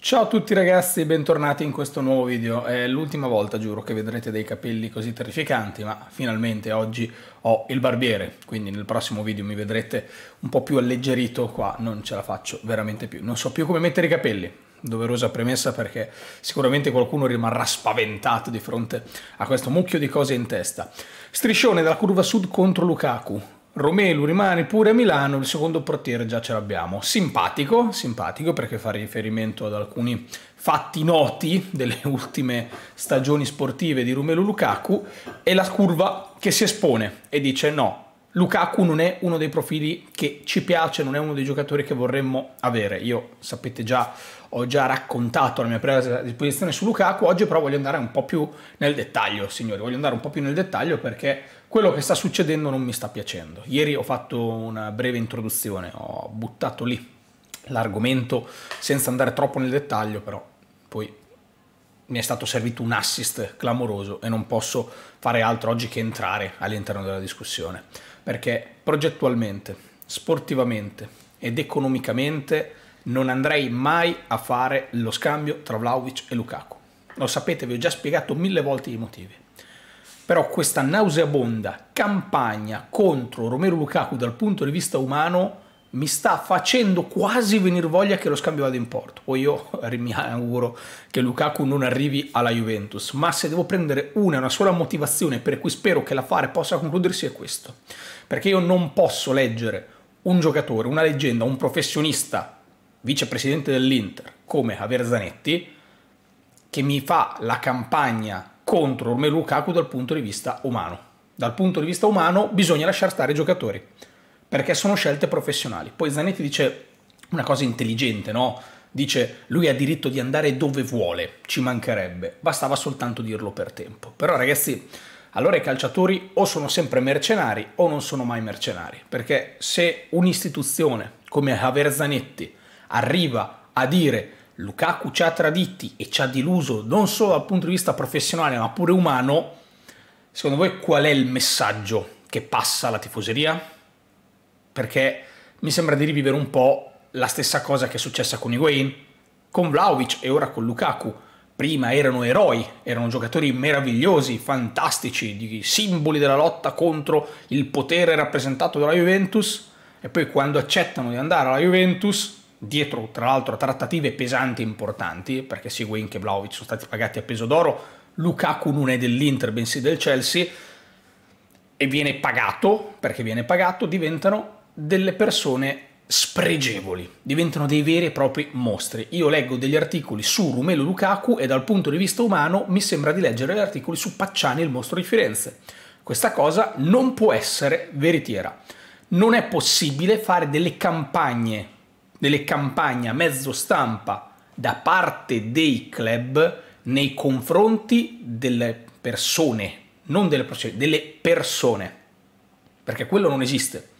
Ciao a tutti ragazzi e bentornati in questo nuovo video, è l'ultima volta giuro che vedrete dei capelli così terrificanti ma finalmente oggi ho il barbiere quindi nel prossimo video mi vedrete un po' più alleggerito qua non ce la faccio veramente più, non so più come mettere i capelli doverosa premessa perché sicuramente qualcuno rimarrà spaventato di fronte a questo mucchio di cose in testa. Striscione dalla curva sud contro Lukaku, Romelu rimane pure a Milano, il secondo portiere già ce l'abbiamo. Simpatico, simpatico perché fa riferimento ad alcuni fatti noti delle ultime stagioni sportive di Romelu Lukaku e la curva che si espone e dice no, Lukaku non è uno dei profili che ci piace, non è uno dei giocatori che vorremmo avere. Io sapete già, ho già raccontato la mia presa di posizione su Lukaku, oggi però voglio andare un po' più nel dettaglio, signori, voglio andare un po' più nel dettaglio perché quello che sta succedendo non mi sta piacendo. Ieri ho fatto una breve introduzione, ho buttato lì l'argomento senza andare troppo nel dettaglio, però poi mi è stato servito un assist clamoroso e non posso fare altro oggi che entrare all'interno della discussione perché progettualmente, sportivamente ed economicamente non andrei mai a fare lo scambio tra Vlaovic e Lukaku. Lo sapete, vi ho già spiegato mille volte i motivi. Però questa nauseabonda campagna contro Romero Lukaku dal punto di vista umano mi sta facendo quasi venir voglia che lo scambio vada in porto. Poi io mi auguro che Lukaku non arrivi alla Juventus, ma se devo prendere una, una sola motivazione per cui spero che l'affare possa concludersi è questo. Perché io non posso leggere un giocatore, una leggenda, un professionista, vicepresidente dell'Inter, come Javier Zanetti, che mi fa la campagna contro Romelu Lukaku dal punto di vista umano. Dal punto di vista umano bisogna lasciare stare i giocatori, perché sono scelte professionali. Poi Zanetti dice una cosa intelligente, no? Dice lui ha diritto di andare dove vuole, ci mancherebbe, bastava soltanto dirlo per tempo. Però ragazzi, allora i calciatori o sono sempre mercenari o non sono mai mercenari, perché se un'istituzione come Averzanetti arriva a dire Lukaku ci ha traditi e ci ha deluso non solo dal punto di vista professionale ma pure umano, secondo voi qual è il messaggio che passa alla tifoseria? Perché mi sembra di rivivere un po' la stessa cosa che è successa con Higuain, con Vlaovic e ora con Lukaku prima erano eroi, erano giocatori meravigliosi, fantastici, simboli della lotta contro il potere rappresentato dalla Juventus e poi quando accettano di andare alla Juventus, dietro tra l'altro a trattative pesanti e importanti, perché Seguin e Vlaovic sono stati pagati a peso d'oro, Lukaku non è dell'Inter bensì del Chelsea e viene pagato, perché viene pagato, diventano delle persone spregevoli, diventano dei veri e propri mostri. Io leggo degli articoli su Rumelo Lukaku e dal punto di vista umano mi sembra di leggere gli articoli su Pacciani il mostro di Firenze. Questa cosa non può essere veritiera. Non è possibile fare delle campagne, delle campagne a mezzo stampa da parte dei club nei confronti delle persone, non delle procedure, delle persone, perché quello non esiste.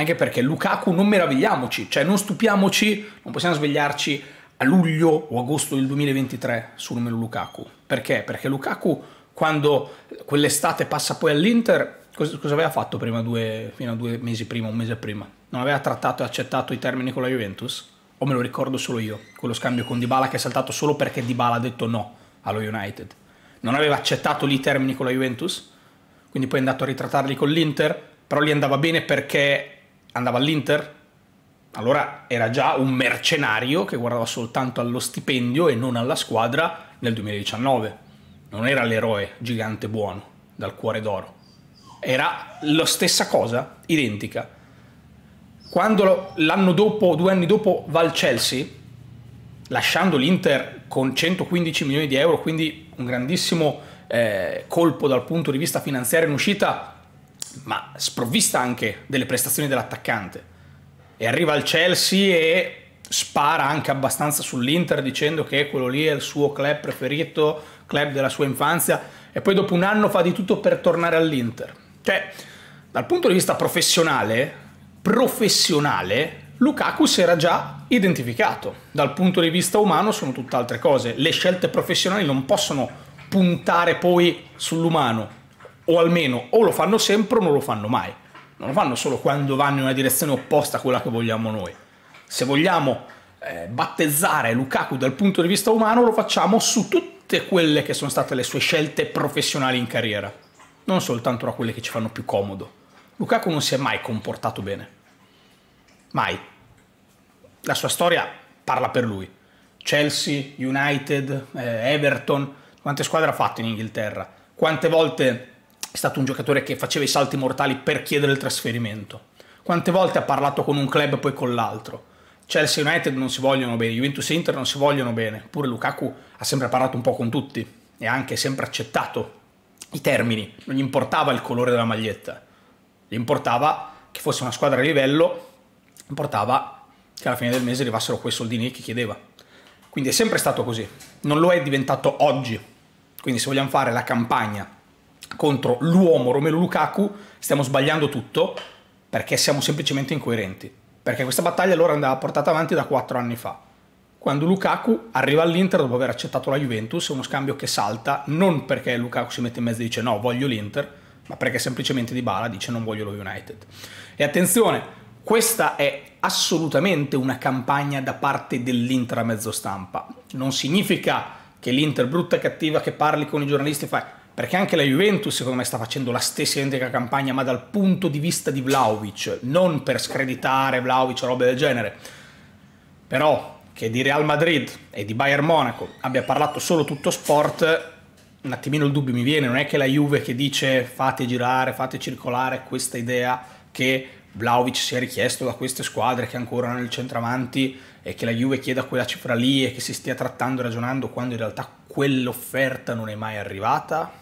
Anche perché Lukaku non meravigliamoci, cioè non stupiamoci, non possiamo svegliarci a luglio o agosto del 2023 sul numero Lukaku. Perché? Perché Lukaku quando quell'estate passa poi all'Inter, cosa, aveva fatto due, fino a due mesi prima, un mese prima? Non aveva trattato e accettato i termini con la Juventus? O me lo ricordo solo io, quello scambio con Dybala che è saltato solo perché Dybala ha detto no allo United. Non aveva accettato lì i termini con la Juventus? Quindi poi è andato a ritrattarli con l'Inter, però gli andava bene perché andava all'Inter, allora era già un mercenario che guardava soltanto allo stipendio e non alla squadra nel 2019. Non era l'eroe gigante buono dal cuore d'oro. Era la stessa cosa, identica. Quando l'anno dopo, due anni dopo, va al Chelsea, lasciando l'Inter con 115 milioni di euro, quindi un grandissimo eh, colpo dal punto di vista finanziario in uscita, ma sprovvista anche delle prestazioni dell'attaccante. E arriva al Chelsea e spara anche abbastanza sull'Inter dicendo che quello lì è il suo club preferito, club della sua infanzia, e poi dopo un anno fa di tutto per tornare all'Inter. Cioè, dal punto di vista professionale, professionale, Lukaku si era già identificato. Dal punto di vista umano sono tutt'altre cose. Le scelte professionali non possono puntare poi sull'umano, o almeno o lo fanno sempre o non lo fanno mai. Non lo fanno solo quando vanno in una direzione opposta a quella che vogliamo noi. Se vogliamo eh, battezzare Lukaku dal punto di vista umano, lo facciamo su tutte quelle che sono state le sue scelte professionali in carriera, non soltanto da quelle che ci fanno più comodo. Lukaku non si è mai comportato bene. Mai. La sua storia parla per lui. Chelsea, United, eh, Everton, quante squadre ha fatto in Inghilterra? Quante volte è stato un giocatore che faceva i salti mortali per chiedere il trasferimento. Quante volte ha parlato con un club e poi con l'altro? Chelsea United non si vogliono bene, Juventus e Inter non si vogliono bene, pure Lukaku ha sempre parlato un po' con tutti e ha anche sempre accettato i termini, non gli importava il colore della maglietta, gli importava che fosse una squadra a livello, importava che alla fine del mese arrivassero quei soldini che chiedeva. Quindi è sempre stato così, non lo è diventato oggi. Quindi se vogliamo fare la campagna contro l'uomo Romelu Lukaku stiamo sbagliando tutto perché siamo semplicemente incoerenti. Perché questa battaglia allora andava portata avanti da quattro anni fa, quando Lukaku arriva all'Inter dopo aver accettato la Juventus, è uno scambio che salta non perché Lukaku si mette in mezzo e dice no, voglio l'Inter, ma perché semplicemente Di Bala dice non voglio lo United. E attenzione, questa è assolutamente una campagna da parte dell'Inter a mezzo stampa. Non significa che l'Inter brutta e cattiva che parli con i giornalisti e fai perché anche la Juventus secondo me sta facendo la stessa identica campagna, ma dal punto di vista di Vlaovic, non per screditare Vlaovic o robe del genere, però che di Real Madrid e di Bayern Monaco abbia parlato solo tutto sport, un attimino il dubbio mi viene, non è che la Juve che dice fate girare, fate circolare questa idea che Vlaovic sia richiesto da queste squadre che ancora hanno il centravanti e che la Juve chieda quella cifra lì e che si stia trattando e ragionando quando in realtà quell'offerta non è mai arrivata?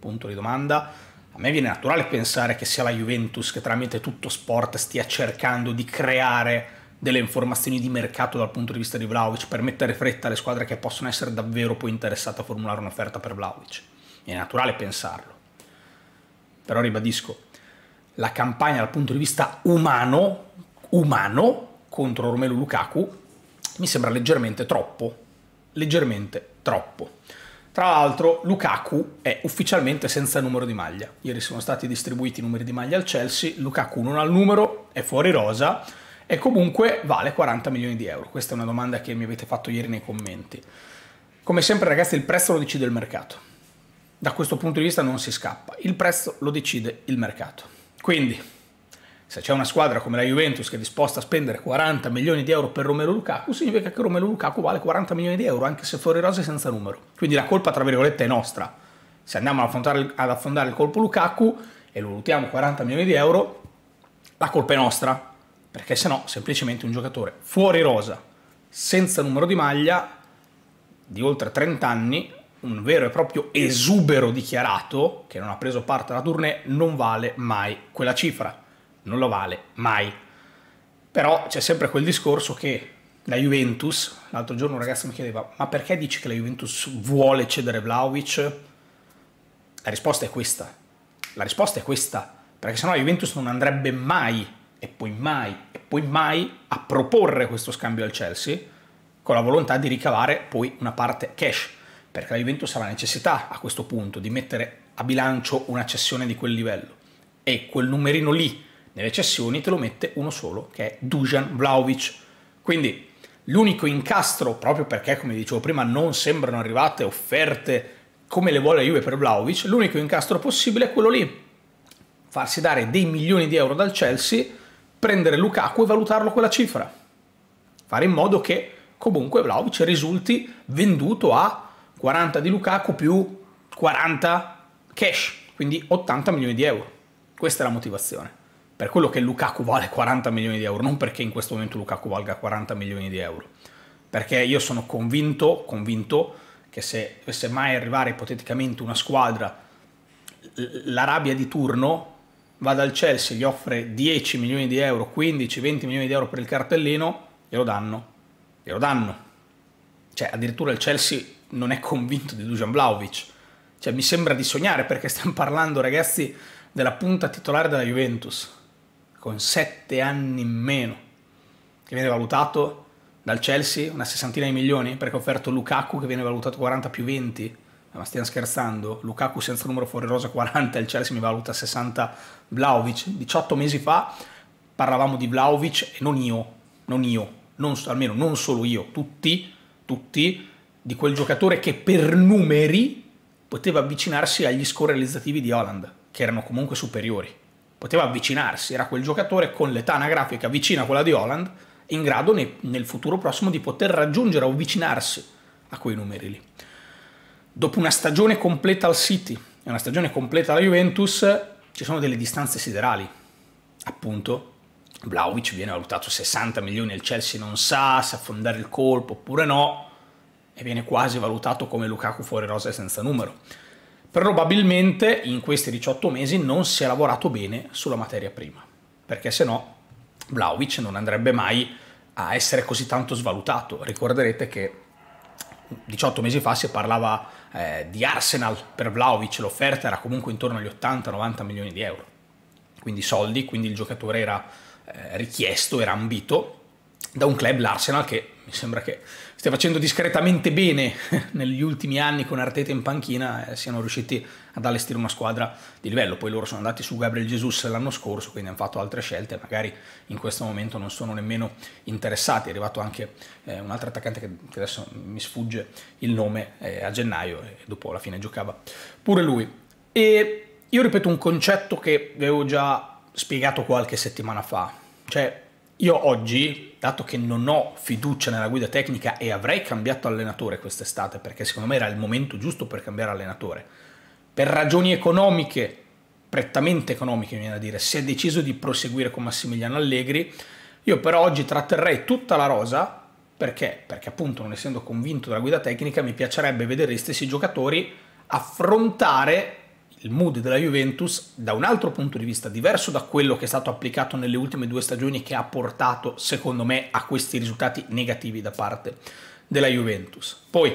punto di domanda. A me viene naturale pensare che sia la Juventus che tramite tutto sport stia cercando di creare delle informazioni di mercato dal punto di vista di Vlaovic per mettere fretta alle squadre che possono essere davvero poi interessate a formulare un'offerta per Vlaovic. È naturale pensarlo. Però ribadisco, la campagna dal punto di vista umano, umano contro Romelu Lukaku mi sembra leggermente troppo, leggermente troppo. Tra l'altro Lukaku è ufficialmente senza numero di maglia. Ieri sono stati distribuiti i numeri di maglia al Chelsea, Lukaku non ha il numero, è fuori rosa e comunque vale 40 milioni di euro. Questa è una domanda che mi avete fatto ieri nei commenti. Come sempre ragazzi il prezzo lo decide il mercato. Da questo punto di vista non si scappa, il prezzo lo decide il mercato. Quindi se c'è una squadra come la Juventus che è disposta a spendere 40 milioni di euro per Romero Lukaku, significa che Romero Lukaku vale 40 milioni di euro, anche se fuori rosa è senza numero. Quindi la colpa, tra virgolette, è nostra. Se andiamo ad affondare, ad affondare il colpo Lukaku e lo valutiamo 40 milioni di euro, la colpa è nostra, perché se no semplicemente un giocatore fuori rosa, senza numero di maglia, di oltre 30 anni, un vero e proprio esubero dichiarato, che non ha preso parte alla tournée, non vale mai quella cifra non lo vale mai. Però c'è sempre quel discorso che la Juventus, l'altro giorno un ragazzo mi chiedeva ma perché dici che la Juventus vuole cedere Vlaovic? La risposta è questa, la risposta è questa, perché sennò la Juventus non andrebbe mai e poi mai e poi mai a proporre questo scambio al Chelsea con la volontà di ricavare poi una parte cash, perché la Juventus ha la necessità a questo punto di mettere a bilancio una cessione di quel livello e quel numerino lì nelle cessioni te lo mette uno solo, che è Dujan Vlaovic. Quindi l'unico incastro, proprio perché come dicevo prima non sembrano arrivate offerte come le vuole la Juve per Vlaovic, l'unico incastro possibile è quello lì, farsi dare dei milioni di euro dal Chelsea, prendere Lukaku e valutarlo quella cifra, fare in modo che comunque Vlaovic risulti venduto a 40 di Lukaku più 40 cash, quindi 80 milioni di euro. Questa è la motivazione per quello che Lukaku vale 40 milioni di euro, non perché in questo momento Lukaku valga 40 milioni di euro, perché io sono convinto, convinto che se dovesse mai arrivare ipoteticamente una squadra, l'Arabia di turno va dal Chelsea, gli offre 10 milioni di euro, 15, 20 milioni di euro per il cartellino, glielo danno, glielo danno. Cioè addirittura il Chelsea non è convinto di Dujan Vlaovic. Cioè mi sembra di sognare perché stiamo parlando ragazzi della punta titolare della Juventus con sette anni in meno, che viene valutato dal Chelsea una sessantina di milioni, perché ha offerto Lukaku che viene valutato 40 più 20, eh, ma stiamo scherzando, Lukaku senza numero fuori rosa 40, il Chelsea mi valuta 60, Vlaovic 18 mesi fa parlavamo di Vlaovic e non io, non io, non, almeno non solo io, tutti, tutti, di quel giocatore che per numeri poteva avvicinarsi agli score realizzativi di Holland, che erano comunque superiori poteva avvicinarsi, era quel giocatore con l'età anagrafica vicina a quella di Holland, in grado ne, nel futuro prossimo di poter raggiungere o avvicinarsi a quei numeri lì. Dopo una stagione completa al City e una stagione completa alla Juventus, ci sono delle distanze siderali. Appunto, Vlaovic viene valutato 60 milioni, il Chelsea non sa se affondare il colpo oppure no, e viene quasi valutato come Lukaku fuori rosa e senza numero Probabilmente in questi 18 mesi non si è lavorato bene sulla materia prima, perché se no Vlaovic non andrebbe mai a essere così tanto svalutato. Ricorderete che 18 mesi fa si parlava eh, di Arsenal per Vlaovic, l'offerta era comunque intorno agli 80-90 milioni di euro, quindi soldi, quindi il giocatore era eh, richiesto, era ambito, da un club, l'Arsenal, che mi sembra che stia facendo discretamente bene negli ultimi anni con Arteta in panchina, eh, siano riusciti ad allestire una squadra di livello. Poi loro sono andati su Gabriel Jesus l'anno scorso, quindi hanno fatto altre scelte, magari in questo momento non sono nemmeno interessati. È arrivato anche eh, un altro attaccante che, che, adesso mi sfugge il nome eh, a gennaio e dopo alla fine giocava pure lui. E io ripeto un concetto che avevo già spiegato qualche settimana fa, cioè io oggi dato che non ho fiducia nella guida tecnica e avrei cambiato allenatore quest'estate, perché secondo me era il momento giusto per cambiare allenatore, per ragioni economiche, prettamente economiche mi viene a dire, si è deciso di proseguire con Massimiliano Allegri, io però oggi tratterrei tutta la rosa, perché? Perché appunto non essendo convinto della guida tecnica mi piacerebbe vedere gli stessi giocatori affrontare il mood della Juventus da un altro punto di vista diverso da quello che è stato applicato nelle ultime due stagioni che ha portato secondo me a questi risultati negativi da parte della Juventus. Poi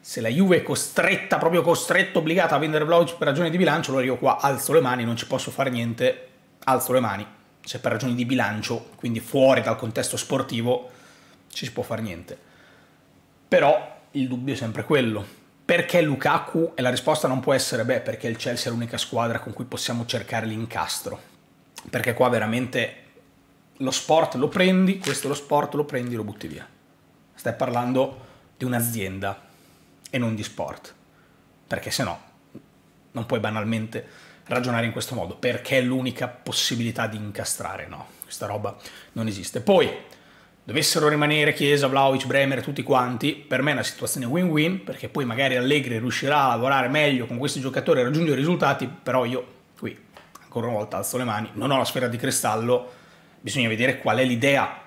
se la Juve è costretta, proprio costretta, obbligata a vendere Vlaovic per ragioni di bilancio, allora io qua alzo le mani, non ci posso fare niente, alzo le mani. Se per ragioni di bilancio, quindi fuori dal contesto sportivo, ci si può fare niente. Però il dubbio è sempre quello perché Lukaku? E la risposta non può essere, beh, perché il Chelsea è l'unica squadra con cui possiamo cercare l'incastro. Perché qua veramente lo sport lo prendi, questo è lo sport, lo prendi, e lo butti via. Stai parlando di un'azienda e non di sport. Perché se no non puoi banalmente ragionare in questo modo, perché è l'unica possibilità di incastrare, no? Questa roba non esiste. Poi dovessero rimanere Chiesa, Vlaovic, Bremer, tutti quanti, per me è una situazione win-win, perché poi magari Allegri riuscirà a lavorare meglio con questi giocatori e raggiungere risultati, però io qui, ancora una volta, alzo le mani, non ho la sfera di cristallo, bisogna vedere qual è l'idea,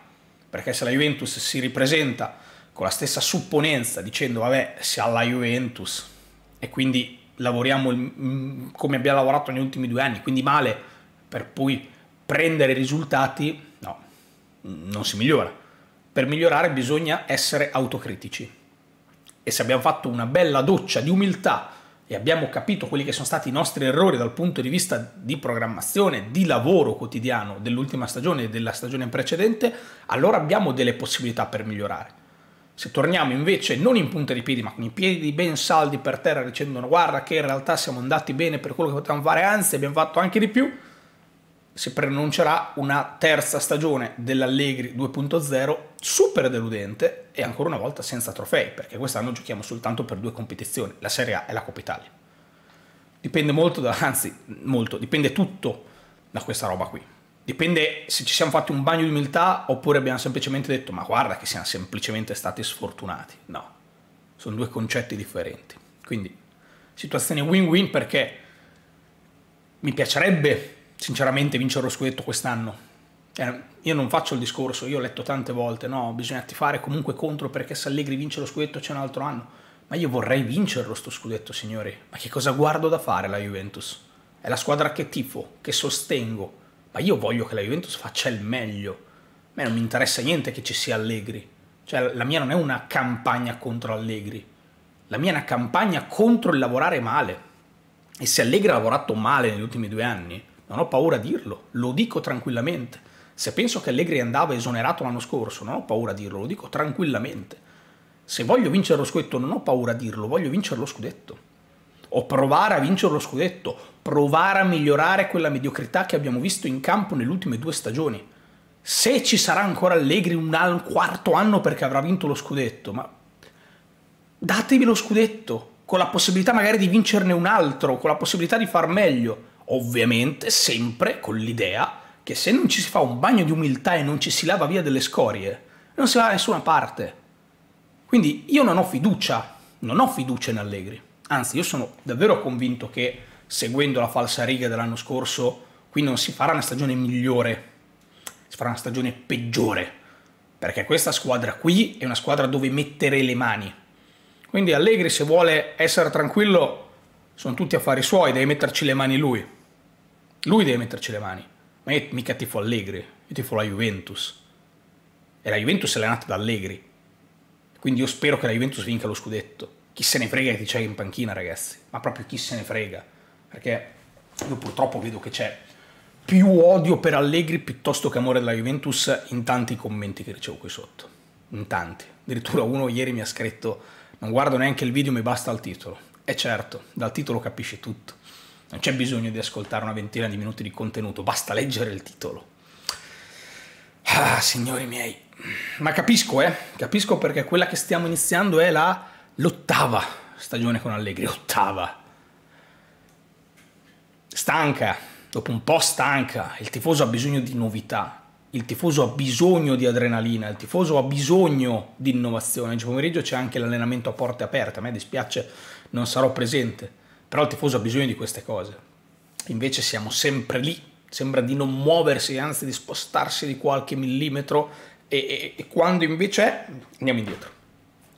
perché se la Juventus si ripresenta con la stessa supponenza, dicendo vabbè, si ha la Juventus, e quindi lavoriamo mm, come abbiamo lavorato negli ultimi due anni, quindi male, per poi prendere risultati, no, non si migliora per migliorare bisogna essere autocritici. E se abbiamo fatto una bella doccia di umiltà e abbiamo capito quelli che sono stati i nostri errori dal punto di vista di programmazione, di lavoro quotidiano dell'ultima stagione e della stagione precedente, allora abbiamo delle possibilità per migliorare. Se torniamo invece non in punta di piedi, ma con i piedi ben saldi per terra dicendo guarda che in realtà siamo andati bene per quello che potevamo fare, anzi abbiamo fatto anche di più, si pronuncerà una terza stagione dell'Allegri 2.0 super deludente e ancora una volta senza trofei, perché quest'anno giochiamo soltanto per due competizioni, la Serie A e la Coppa Italia. Dipende molto, da, anzi molto, dipende tutto da questa roba qui. Dipende se ci siamo fatti un bagno di umiltà oppure abbiamo semplicemente detto ma guarda che siamo semplicemente stati sfortunati. No, sono due concetti differenti. Quindi situazione win-win perché mi piacerebbe sinceramente vincere lo scudetto quest'anno. Eh, io non faccio il discorso, io ho letto tante volte, no, bisogna tifare comunque contro perché se Allegri vince lo scudetto c'è un altro anno. Ma io vorrei vincerlo sto scudetto, signori. Ma che cosa guardo da fare la Juventus? È la squadra che tifo, che sostengo. Ma io voglio che la Juventus faccia il meglio. A me non mi interessa niente che ci sia Allegri. Cioè, la mia non è una campagna contro Allegri. La mia è una campagna contro il lavorare male. E se Allegri ha lavorato male negli ultimi due anni, non ho paura a dirlo, lo dico tranquillamente. Se penso che Allegri andava esonerato l'anno scorso, non ho paura a dirlo, lo dico tranquillamente. Se voglio vincere lo scudetto, non ho paura a dirlo, voglio vincere lo scudetto. O provare a vincere lo scudetto, provare a migliorare quella mediocrità che abbiamo visto in campo nelle ultime due stagioni. Se ci sarà ancora Allegri un, quarto anno perché avrà vinto lo scudetto, ma datevi lo scudetto, con la possibilità magari di vincerne un altro, con la possibilità di far meglio ovviamente sempre con l'idea che se non ci si fa un bagno di umiltà e non ci si lava via delle scorie, non si va da nessuna parte. Quindi io non ho fiducia, non ho fiducia in Allegri. Anzi, io sono davvero convinto che seguendo la falsa riga dell'anno scorso, qui non si farà una stagione migliore, si farà una stagione peggiore, perché questa squadra qui è una squadra dove mettere le mani. Quindi Allegri se vuole essere tranquillo sono tutti affari suoi, deve metterci le mani lui. Lui deve metterci le mani. Ma io mica tifo Allegri, io tifo la Juventus. E la Juventus è nata da Allegri. Quindi io spero che la Juventus vinca lo scudetto. Chi se ne frega che ti c'è in panchina, ragazzi. Ma proprio chi se ne frega. Perché io purtroppo vedo che c'è più odio per Allegri piuttosto che amore della Juventus in tanti commenti che ricevo qui sotto. In tanti. Addirittura uno ieri mi ha scritto non guardo neanche il video, mi basta il titolo. E certo, dal titolo capisci tutto. Non c'è bisogno di ascoltare una ventina di minuti di contenuto, basta leggere il titolo. Ah, signori miei. Ma capisco, eh? Capisco perché quella che stiamo iniziando è la l'ottava stagione con Allegri, ottava. Stanca, dopo un po' stanca, il tifoso ha bisogno di novità, il tifoso ha bisogno di adrenalina, il tifoso ha bisogno di innovazione. Oggi pomeriggio c'è anche l'allenamento a porte aperte, a me dispiace non sarò presente però il tifoso ha bisogno di queste cose. Invece siamo sempre lì, sembra di non muoversi, anzi di spostarsi di qualche millimetro e, e, e quando invece è, andiamo indietro.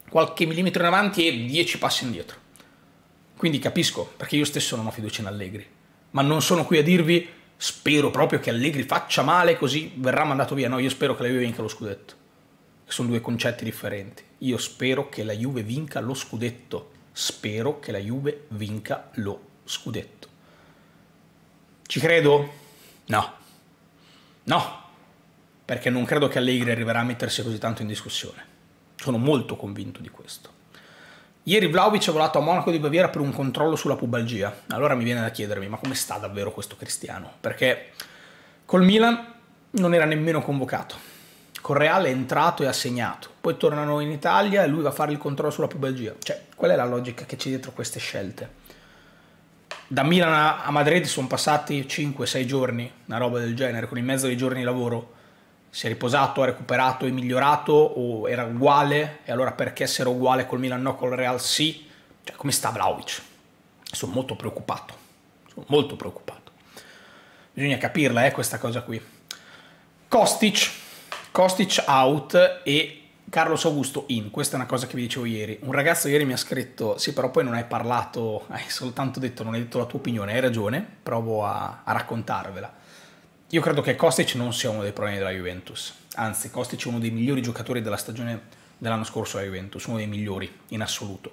Qualche millimetro in avanti e dieci passi indietro. Quindi capisco, perché io stesso non ho fiducia in Allegri. Ma non sono qui a dirvi spero proprio che Allegri faccia male così verrà mandato via. No, io spero che la Juve vinca lo scudetto. Sono due concetti differenti. Io spero che la Juve vinca lo scudetto spero che la Juve vinca lo scudetto. Ci credo? No. No, perché non credo che Allegri arriverà a mettersi così tanto in discussione. Sono molto convinto di questo. Ieri Vlaovic è volato a Monaco di Baviera per un controllo sulla pubalgia. Allora mi viene da chiedermi, ma come sta davvero questo Cristiano? Perché col Milan non era nemmeno convocato Correale è entrato e ha segnato, poi tornano in Italia e lui va a fare il controllo sulla più Belgia. Cioè, qual è la logica che c'è dietro queste scelte? Da Milan a Madrid sono passati 5-6 giorni, una roba del genere, con in mezzo dei giorni di lavoro. Si è riposato, ha recuperato, è migliorato o era uguale? E allora perché essere uguale col Milan no, col Real sì? Cioè, come sta Vlaovic? Sono molto preoccupato, sono molto preoccupato. Bisogna capirla, eh, questa cosa qui. Kostic, Kostic out e Carlos Augusto in, questa è una cosa che vi dicevo ieri, un ragazzo ieri mi ha scritto, sì però poi non hai parlato, hai soltanto detto, non hai detto la tua opinione, hai ragione, provo a, a raccontarvela. Io credo che Kostic non sia uno dei problemi della Juventus, anzi Kostic è uno dei migliori giocatori della stagione dell'anno scorso della Juventus, uno dei migliori in assoluto.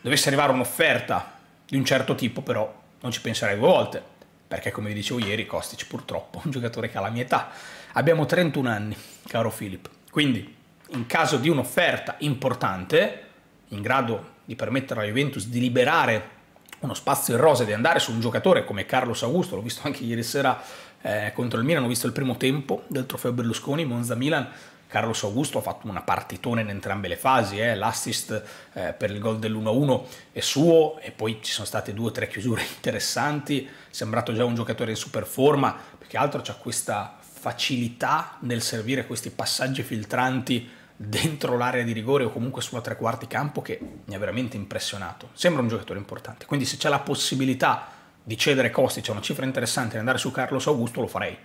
Dovesse arrivare un'offerta di un certo tipo però non ci penserei due volte, perché come vi dicevo ieri Kostic purtroppo è un giocatore che ha la mia età. Abbiamo 31 anni, caro Filip, quindi in caso di un'offerta importante, in grado di permettere alla Juventus di liberare uno spazio in rosa e di andare su un giocatore come Carlos Augusto, l'ho visto anche ieri sera eh, contro il Milan, ho visto il primo tempo del trofeo Berlusconi, Monza Milan, Carlos Augusto ha fatto una partitona in entrambe le fasi, eh? l'assist eh, per il gol dell'1-1 è suo e poi ci sono state due o tre chiusure interessanti, sembrato già un giocatore in super forma, perché altro c'è questa facilità nel servire questi passaggi filtranti dentro l'area di rigore o comunque sulla tre quarti campo che mi ha veramente impressionato. Sembra un giocatore importante, quindi se c'è la possibilità di cedere costi, c'è una cifra interessante di andare su Carlos Augusto, lo farei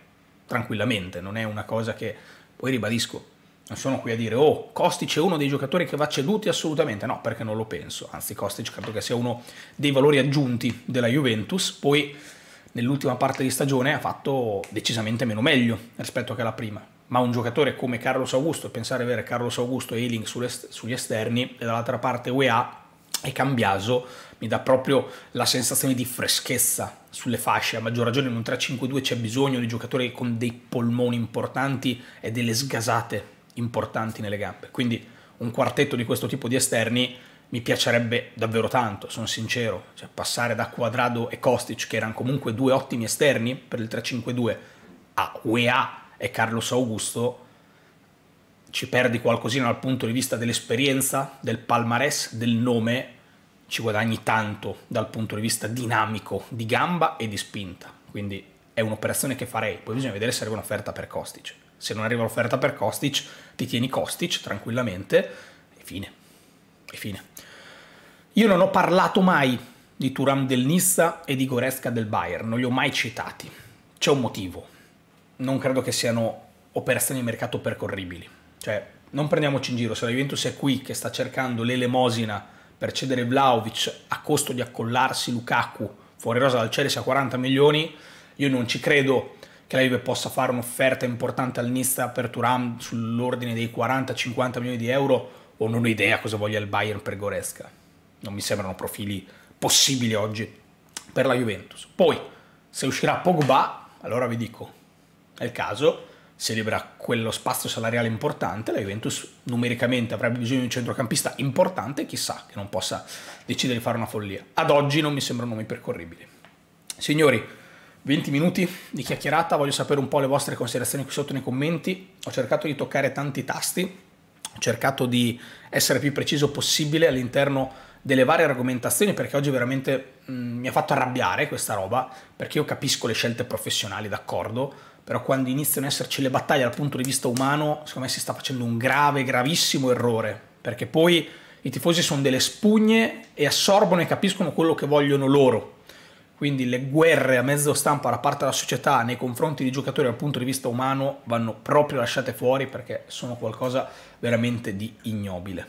tranquillamente, non è una cosa che poi ribadisco non sono qui a dire, oh, Kostic è uno dei giocatori che va ceduti assolutamente, no, perché non lo penso, anzi Kostic credo che sia uno dei valori aggiunti della Juventus, poi nell'ultima parte di stagione ha fatto decisamente meno meglio rispetto che alla prima, ma un giocatore come Carlos Augusto, pensare di avere Carlos Augusto e Ealing sugli esterni e dall'altra parte UEA e Cambiaso, mi dà proprio la sensazione di freschezza sulle fasce, a maggior ragione in un 3-5-2 c'è bisogno di giocatori con dei polmoni importanti e delle sgasate importanti nelle gambe. Quindi un quartetto di questo tipo di esterni mi piacerebbe davvero tanto, sono sincero. Cioè, passare da Quadrado e Kostic, che erano comunque due ottimi esterni per il 3-5-2, a UEA e Carlos Augusto, ci perdi qualcosina dal punto di vista dell'esperienza, del palmarès, del nome, ci guadagni tanto dal punto di vista dinamico, di gamba e di spinta. Quindi è un'operazione che farei, poi bisogna vedere se arriva un'offerta per Kostic. Se non arriva l'offerta per Kostic, ti tieni Kostic tranquillamente e fine. E fine. Io non ho parlato mai di Turam del Nissa e di Goresca del Bayern, non li ho mai citati. C'è un motivo. Non credo che siano operazioni di mercato percorribili. Cioè, non prendiamoci in giro, se la Juventus è qui che sta cercando l'elemosina per cedere Vlaovic a costo di accollarsi Lukaku fuori rosa dal Chelsea a 40 milioni, io non ci credo che la Juve possa fare un'offerta importante al Nizza per Turam sull'ordine dei 40-50 milioni di euro o non ho idea cosa voglia il Bayern per Goresca. Non mi sembrano profili possibili oggi per la Juventus. Poi, se uscirà Pogba, allora vi dico, è il caso, se libera quello spazio salariale importante, la Juventus numericamente avrebbe bisogno di un centrocampista importante, chissà che non possa decidere di fare una follia. Ad oggi non mi sembrano nomi percorribili. Signori, 20 minuti di chiacchierata, voglio sapere un po' le vostre considerazioni qui sotto nei commenti. Ho cercato di toccare tanti tasti, ho cercato di essere più preciso possibile all'interno delle varie argomentazioni perché oggi veramente mh, mm, mi ha fatto arrabbiare questa roba, perché io capisco le scelte professionali, d'accordo, però quando iniziano ad esserci le battaglie dal punto di vista umano, secondo me si sta facendo un grave, gravissimo errore, perché poi i tifosi sono delle spugne e assorbono e capiscono quello che vogliono loro quindi le guerre a mezzo stampa da parte della società nei confronti di giocatori dal punto di vista umano vanno proprio lasciate fuori perché sono qualcosa veramente di ignobile.